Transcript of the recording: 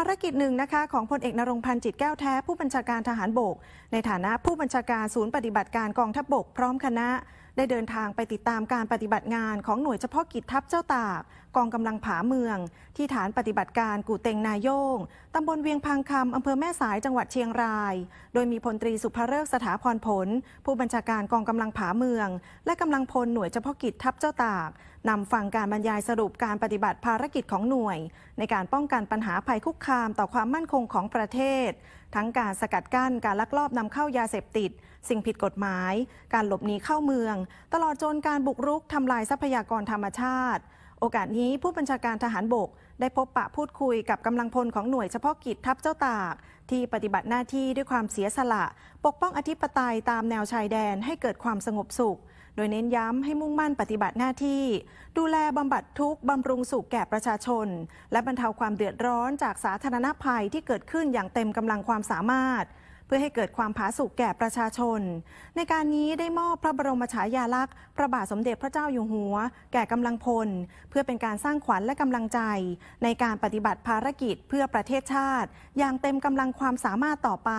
ภารกิจหนึ่งนะคะของพลเอกนรงพันธ์จิตแก้วแท้ผู้บัญชาการทหารบก ในฐานะผู้บัญชาการศูนย์ปฏิบัติการกองทัพบบก พร้อมคณะได้เดินทางไปติดตามการปฏิบัติงานของหน่วยเฉพาะกิจทัพเจ้าตากกองกำลังผาเมือง ที่ฐานปฏิบัติการกู่เต็งนายโยงตำบลเวียงพังคำอำเภอแม่สายจังหวัดเชียงราย โดยมีพลตรีสุภเริกสถาพรผล ผู้บัญชาการกองกำลังผาเมือง และกำลังพลหน่วยเฉพาะกิจทัพเจ้าตากนำฟังการบรรยายสรุปการปฏิบัติภารกิจของหน่วย ในการป้องกันปัญหาภัยคุกคามต่อความมั่นคงของประเทศ ทั้งการสกัดกั้นการลักลอบนำเข้ายาเสพติด สิ่งผิดกฎหมาย การหลบหนีเข้าเมืองตลอดจนการบุกรุก ทำลายทรัพยากรธรรมชาติ โอกาสนี้ผู้บัญชาการทหารบกได้พบปะพูดคุยกับกำลังพลของหน่วยเฉพาะกิจทัพเจ้าตากที่ปฏิบัติหน้าที่ด้วยความเสียสละ ปกป้องอธิปไตยตามแนวชายแดนให้เกิดความสงบสุข โดยเน้นย้ำให้มุ่งมั่นปฏิบัติหน้าที่ ดูแลบำบัดทุกข์บำรุงสุขแก่ประชาชน และบรรเทาความเดือดร้อนจากสาธารณภัยที่เกิดขึ้นอย่างเต็มกำลังความสามารถพื่อให้เกิดความผาสุกแก่ประชาชน ในการนี้ได้มอบพระบรมฉายาลักษณ์พระบาทสมเด็จพระเจ้าอยู่หัว แก่กำลังพล เพื่อเป็นการสร้างขวัญและกำลังใจ ในการปฏิบัติภารกิจเพื่อประเทศชาติ อย่างเต็มกำลังความสามารถต่อไป